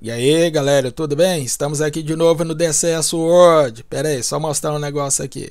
E aí galera, tudo bem? Estamos aqui de novo no DCS World. Pera aí, só mostrar um negócio aqui.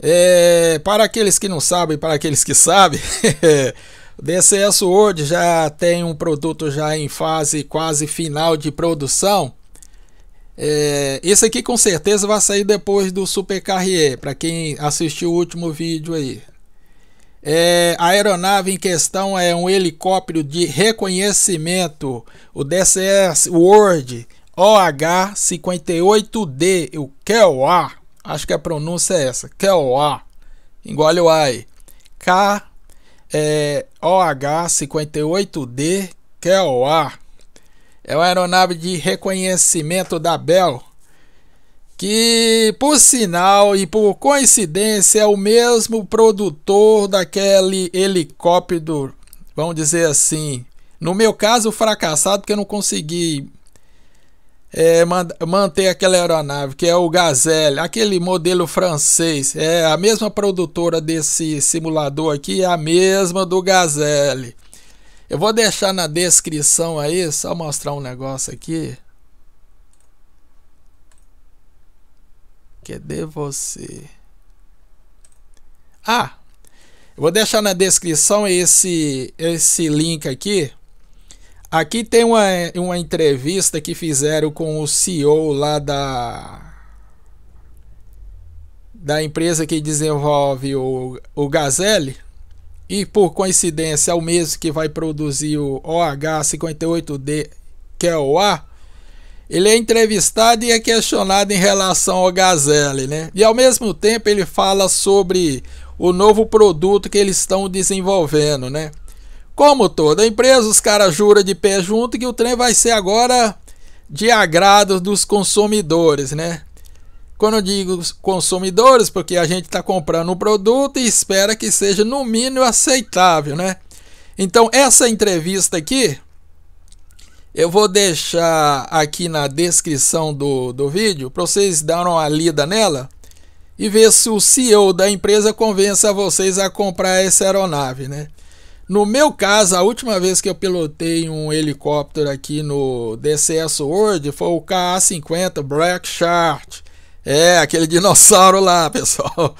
É, para aqueles que não sabem, para aqueles que sabem, o DCS World já tem um produto já em fase quase final de produção. É, esse aqui com certeza vai sair depois do Super Carrier, para quem assistiu o último vídeo aí. É, a aeronave em questão é um helicóptero de reconhecimento, o DCS Word OH-58D, o KEOA, acho que a pronúncia é essa, KEOA, engole o AI, K, é, OH-58D, KEOA, é uma aeronave de reconhecimento da Bell, que por sinal e por coincidência é o mesmo produtor daquele helicóptero, vamos dizer assim, no meu caso fracassado porque eu não consegui é, manter aquela aeronave que é o Gazelle, aquele modelo francês, é a mesma produtora desse simulador aqui, é a mesma do Gazelle. Eu vou deixar na descrição aí, só mostrar um negócio aqui. Cadê é de você. Ah, eu vou deixar na descrição esse, esse link aqui. Aqui tem uma, uma entrevista que fizeram com o CEO lá da da empresa que desenvolve o, o Gazelle e por coincidência é o mesmo que vai produzir o OH58D, que é o A. Ele é entrevistado e é questionado em relação ao Gazelle, né? E ao mesmo tempo ele fala sobre o novo produto que eles estão desenvolvendo, né? Como toda empresa, os caras juram de pé junto que o trem vai ser agora de agrado dos consumidores, né? Quando eu digo consumidores, porque a gente está comprando um produto e espera que seja no mínimo aceitável, né? Então essa entrevista aqui eu vou deixar aqui na descrição do, do vídeo para vocês darem uma lida nela e ver se o CEO da empresa convence a vocês a comprar essa aeronave, né? No meu caso, a última vez que eu pilotei um helicóptero aqui no DCS World foi o KA-50 Black Shark. É, aquele dinossauro lá, pessoal.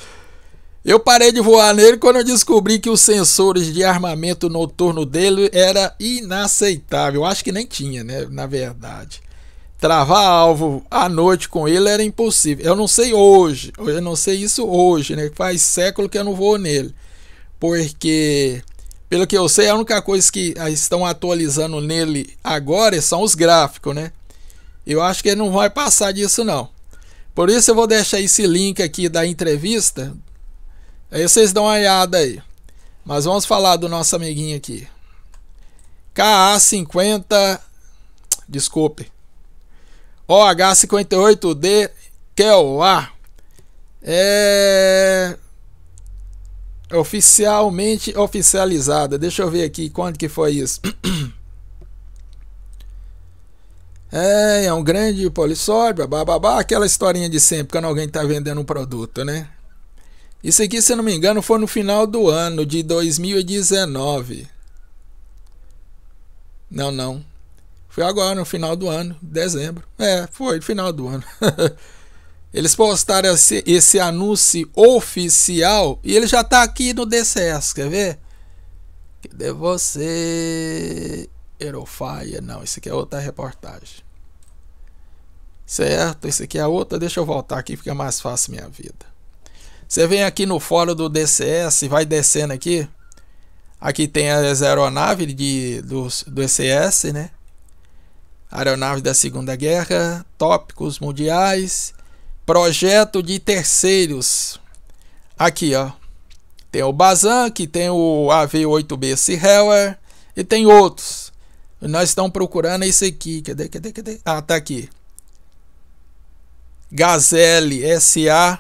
Eu parei de voar nele quando eu descobri que os sensores de armamento noturno dele era inaceitável. Acho que nem tinha, né? Na verdade. Travar alvo à noite com ele era impossível. Eu não sei hoje, eu não sei isso hoje, né? Faz século que eu não vou nele. Porque, pelo que eu sei, a única coisa que ah, estão atualizando nele agora são os gráficos, né? Eu acho que ele não vai passar disso, não. Por isso eu vou deixar esse link aqui da entrevista Aí vocês dão uma olhada aí. Mas vamos falar do nosso amiguinho aqui. KA50. Desculpe. OH58D A É. Oficialmente oficializada. Deixa eu ver aqui quando que foi isso. É, é um grande polissódio, bababá, aquela historinha de sempre, quando alguém está vendendo um produto, né? Isso aqui, se não me engano, foi no final do ano de 2019. Não, não. Foi agora, no final do ano, dezembro. É, foi no final do ano. eles postaram esse, esse, anúncio oficial e ele já está aqui no DCS, quer ver? Cadê você? Eurofaia, não, isso aqui é outra reportagem. Certo, isso aqui é outra, deixa eu voltar aqui, fica mais fácil minha vida. Você vem aqui no fórum do DCS, vai descendo aqui. Aqui tem as aeronaves de, do, do ECS, né? Aeronaves da Segunda Guerra, tópicos mundiais, projeto de terceiros. Aqui, ó. Tem o Bazan, que tem o AV-8B Seahawer e tem outros. Nós estamos procurando esse aqui. Cadê, cadê, cadê? Ah, tá aqui. Gazelle SA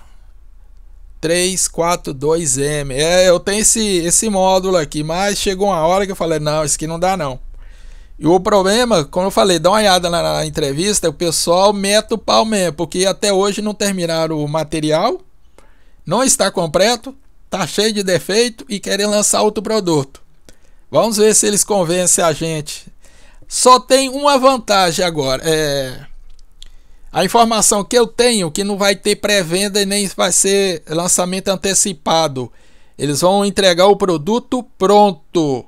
342M. É, eu tenho esse, esse módulo aqui, mas chegou uma hora que eu falei, não, isso aqui não dá não. E o problema, como eu falei, dá uma olhada na, na entrevista, o pessoal mete o pau mesmo, porque até hoje não terminaram o material, não está completo, tá cheio de defeito e querem lançar outro produto. Vamos ver se eles convencem a gente. Só tem uma vantagem agora, é a informação que eu tenho que não vai ter pré-venda e nem vai ser lançamento antecipado. Eles vão entregar o produto pronto.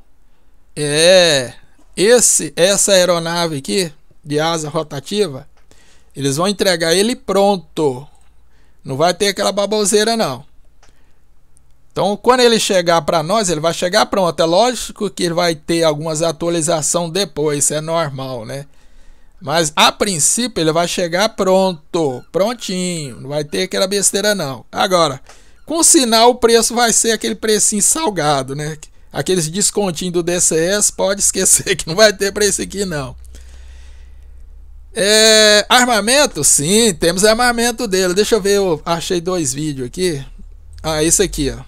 É, esse essa aeronave aqui de asa rotativa, eles vão entregar ele pronto. Não vai ter aquela baboseira não. Então, quando ele chegar para nós, ele vai chegar pronto. É lógico que ele vai ter algumas atualizações depois, isso é normal, né? Mas a princípio ele vai chegar pronto, prontinho, não vai ter aquela besteira não. Agora, com sinal o preço vai ser aquele precinho salgado, né? Aqueles descontinhos do DCS, pode esquecer que não vai ter preço aqui não. É, armamento? Sim, temos armamento dele. Deixa eu ver, eu achei dois vídeos aqui. Ah, esse aqui, ó.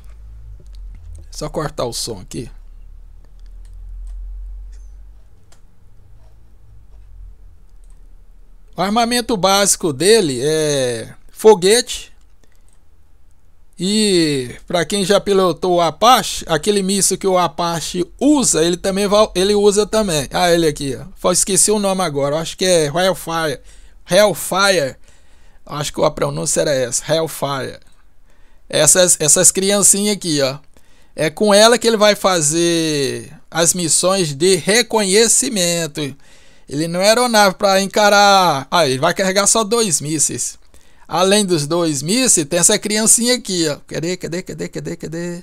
Só cortar o som aqui. O armamento básico dele é foguete. E para quem já pilotou o Apache, aquele míssil que o Apache usa, ele também ele usa também. Ah, ele aqui, ó. Esqueci o nome agora. Acho que é Hellfire. Hellfire. Acho que a pronúncia era essa, Hellfire. Essas essas criancinhas aqui, ó. É com ela que ele vai fazer as missões de reconhecimento. Ele não era é uma aeronave para encarar. Ah, ele vai carregar só dois mísseis. Além dos dois mísseis, tem essa criancinha aqui, ó. Cadê, cadê, cadê, cadê, cadê?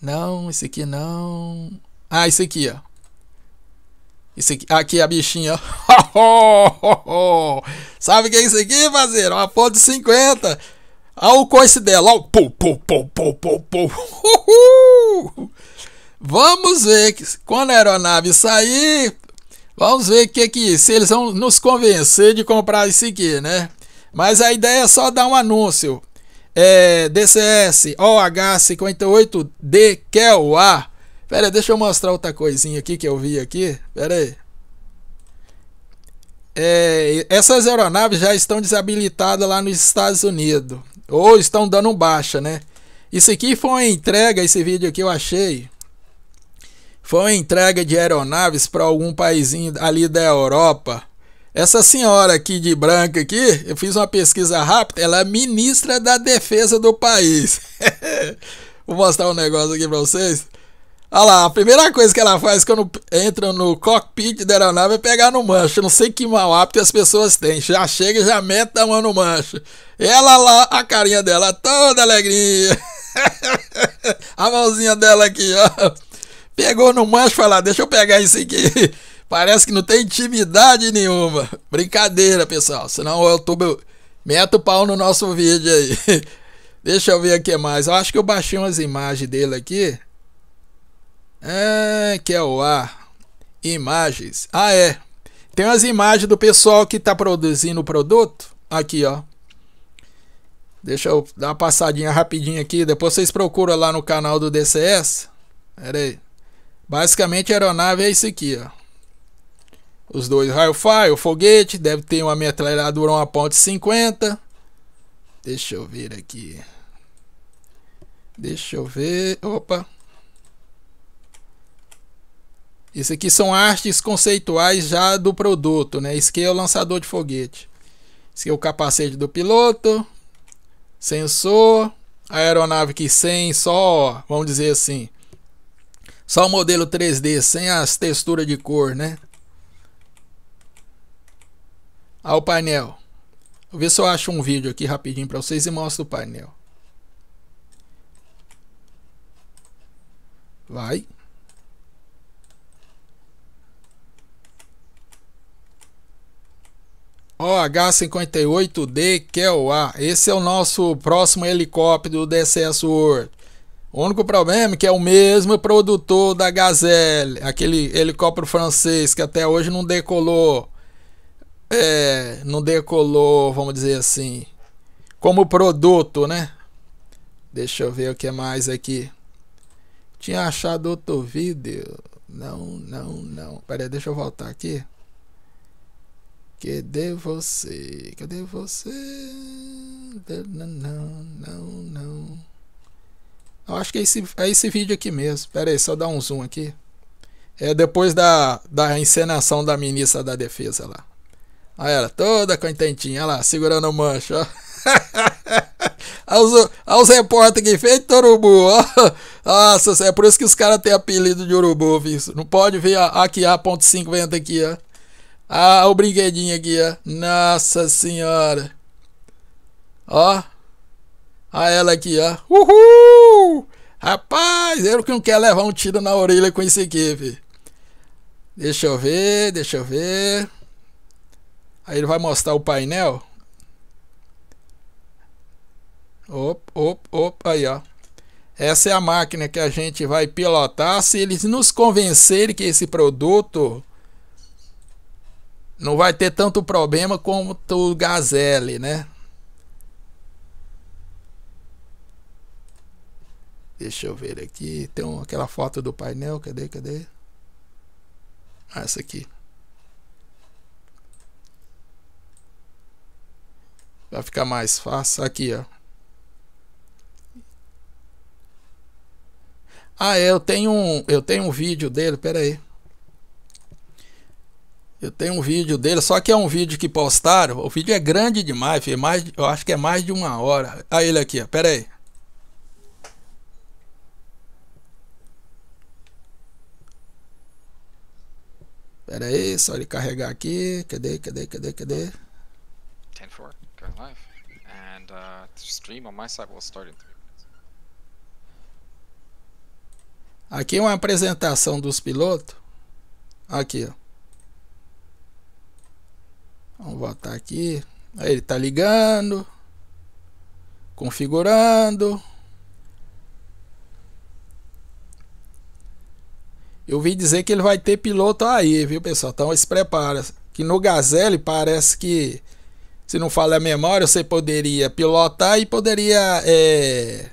Não, esse aqui não. Ah, esse aqui, ó. Esse aqui, aqui a bichinha, ó. Sabe o que é isso aqui, fazer? Uma de 50. Olha o coice dela, ó. Pum, pum, pum, pum, pum, pum. Uhul. Vamos ver que quando a aeronave sair, Vamos ver que que se eles vão nos convencer de comprar isso aqui, né? Mas a ideia é só dar um anúncio. É, DCS OH58D KELA. Pera aí, deixa eu mostrar outra coisinha aqui que eu vi aqui. Pera aí. É, essas aeronaves já estão desabilitadas lá nos Estados Unidos. Ou estão dando baixa, né? Isso aqui foi uma entrega, esse vídeo aqui eu achei. Foi uma entrega de aeronaves para algum país ali da Europa. Essa senhora aqui de branca aqui, eu fiz uma pesquisa rápida, ela é ministra da defesa do país. Vou mostrar um negócio aqui para vocês. Olha lá, a primeira coisa que ela faz quando entra no cockpit da aeronave é pegar no manche. Não sei que mal hábito as pessoas têm. Já chega e já mete a mão no manche. Ela lá, a carinha dela toda alegria. a mãozinha dela aqui, ó. Pegou no mancho e falou: deixa eu pegar isso aqui. Parece que não tem intimidade nenhuma. Brincadeira, pessoal. Senão o YouTube mete o pau no nosso vídeo aí. Deixa eu ver o que mais. Eu acho que eu baixei umas imagens dele aqui. É, que é o A. Imagens. Ah, é. Tem umas imagens do pessoal que está produzindo o produto. Aqui, ó. Deixa eu dar uma passadinha rapidinho aqui. Depois vocês procuram lá no canal do DCS. Pera aí. Basicamente, a aeronave é isso aqui, ó. Os dois raio-fire, o foguete, deve ter uma metralhadora, uma ponte 50. Deixa eu ver aqui. Deixa eu ver. Opa. Isso aqui são artes conceituais já do produto, né? Isso aqui é o lançador de foguete. Isso aqui é o capacete do piloto. Sensor. A aeronave que sem só, vamos dizer assim, só o modelo 3D, sem as texturas de cor, né? Olha o painel. Vou ver se eu acho um vídeo aqui rapidinho para vocês e mostro o painel. Vai. OH-58D A. Esse é o nosso próximo helicóptero do DCS World. O único problema é que é o mesmo produtor da Gazelle, aquele helicóptero francês que até hoje não decolou. É, não decolou, vamos dizer assim, como produto, né? Deixa eu ver o que é mais aqui. Tinha achado outro vídeo. Não, não, não. Peraí, deixa eu voltar aqui. Cadê você? Cadê você? Não, Não, não, não. Eu acho que é esse, é esse vídeo aqui mesmo. Pera aí, só dar um zoom aqui. É depois da, da encenação da ministra da defesa lá. Olha ela, toda contentinha, olha lá, segurando o mancho, ó. olha os repórteres aqui, feito urubu, ó. Nossa, é por isso que os caras têm apelido de urubu, viu? Não pode ver a, aqui a ponto 50 aqui, ó. Ah, o brinquedinho aqui, ó. Nossa senhora. Ó, a ela aqui, ó. Uhul! Rapaz, eu que não quero levar um tiro na orelha com isso aqui, filho. Deixa eu ver, deixa eu ver. Aí ele vai mostrar o painel. Opa, opa, opa, aí ó. Essa é a máquina que a gente vai pilotar. Se eles nos convencerem que esse produto não vai ter tanto problema como o Gazelle, né? Deixa eu ver aqui. Tem um, aquela foto do painel. Cadê? Cadê? Ah, essa aqui. Vai ficar mais fácil. Aqui, ó. Ah, eu tenho um, eu tenho um vídeo dele, pera aí. Eu tenho um vídeo dele, só que é um vídeo que postaram. O vídeo é grande demais, mais, eu acho que é mais de uma hora. Ah, ele aqui, ó, pera aí. Pera aí, só ele carregar aqui. Cadê, cadê, cadê, cadê? 10-4, going live. And uh, the stream on my side will start in 3 minutes. Aqui é uma apresentação dos pilotos. Aqui, ó. Vamos voltar aqui. Aí ele tá ligando. Configurando. Eu vi dizer que ele vai ter piloto aí, viu, pessoal? Então se prepara. Que no Gazelle parece que, se não falha a memória, você poderia pilotar e poderia é,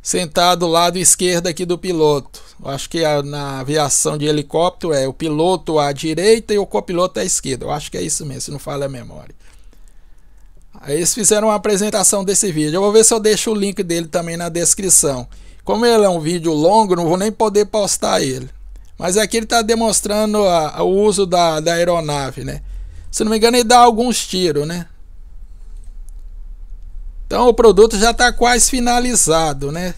sentar do lado esquerdo aqui do piloto. Eu acho que a, na aviação de helicóptero é o piloto à direita e o copiloto à esquerda. Eu acho que é isso mesmo, se não falha a memória. Aí eles fizeram uma apresentação desse vídeo. Eu vou ver se eu deixo o link dele também na descrição. Como ele é um vídeo longo, não vou nem poder postar ele. Mas aqui ele está demonstrando a, a, o uso da, da aeronave, né? Se não me engano, ele dá alguns tiros, né? Então o produto já está quase finalizado, né?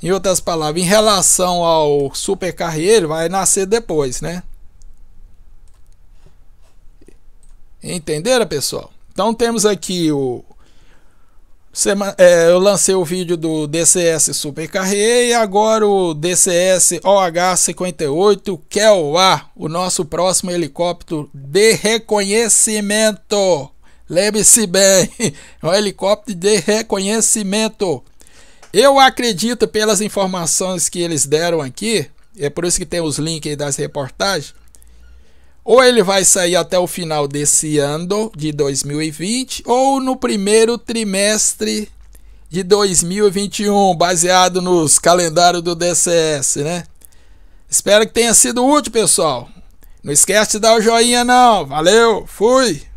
Em outras palavras, em relação ao ele vai nascer depois, né? Entenderam, pessoal? Então temos aqui o Semana, é, eu lancei o vídeo do DCS Super Carrier e agora o DCS OH58 é A, o nosso próximo helicóptero de reconhecimento. Lembre-se bem, é um helicóptero de reconhecimento. Eu acredito pelas informações que eles deram aqui, é por isso que tem os links das reportagens, ou ele vai sair até o final desse ano de 2020 ou no primeiro trimestre de 2021, baseado nos calendários do DCS, né? Espero que tenha sido útil, pessoal. Não esquece de dar o joinha não. Valeu, fui.